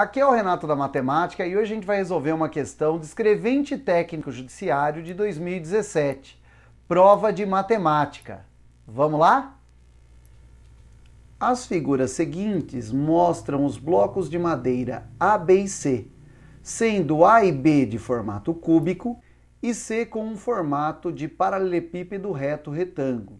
Aqui é o Renato da Matemática e hoje a gente vai resolver uma questão de escrevente técnico judiciário de 2017, prova de matemática. Vamos lá? As figuras seguintes mostram os blocos de madeira A, B e C, sendo A e B de formato cúbico e C com um formato de paralelepípedo reto retângulo,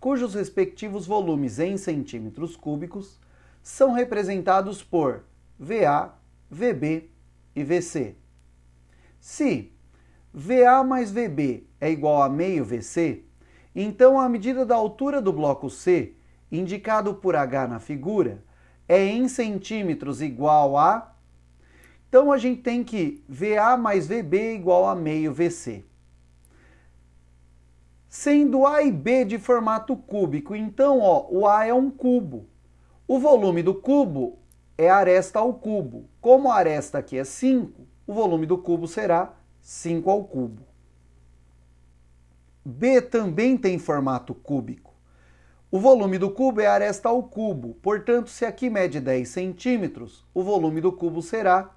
cujos respectivos volumes em centímetros cúbicos são representados por VA, VB e VC. Se VA mais VB é igual a meio VC, então a medida da altura do bloco C, indicado por H na figura, é em centímetros igual a. Então a gente tem que VA mais VB é igual a meio VC. Sendo A e B de formato cúbico, então ó, o A é um cubo. O volume do cubo é a aresta ao cubo. Como a aresta aqui é 5, o volume do cubo será 5 ao cubo. B também tem formato cúbico. O volume do cubo é a aresta ao cubo, portanto, se aqui mede 10 centímetros, o volume do cubo será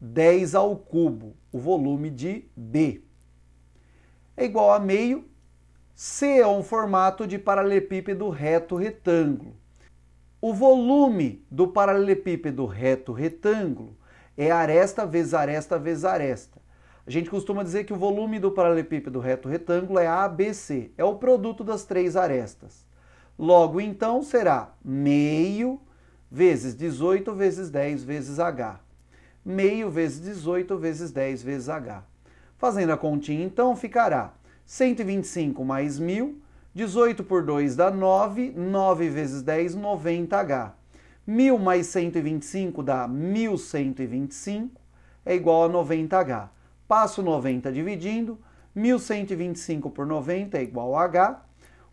10 ao cubo, o volume de B. É igual a meio. C é um formato de paralelepípedo reto retângulo. O volume do paralelepípedo reto retângulo é aresta vezes aresta vezes aresta. A gente costuma dizer que o volume do paralelepípedo reto retângulo é ABC, é o produto das três arestas. Logo, então, será meio vezes 18 vezes 10 vezes H. Meio vezes 18 vezes 10 vezes H. Fazendo a continha, então, ficará 125 mais 1.000 18 por 2 dá 9, 9 vezes 10, 90H. 1.000 mais 125 dá 1.125, é igual a 90H. Passo 90 dividindo, 1.125 por 90 é igual a H.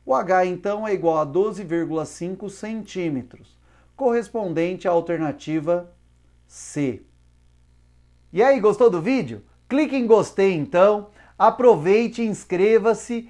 O H, então, é igual a 12,5 centímetros, correspondente à alternativa C. E aí, gostou do vídeo? Clique em gostei, então. Aproveite, inscreva-se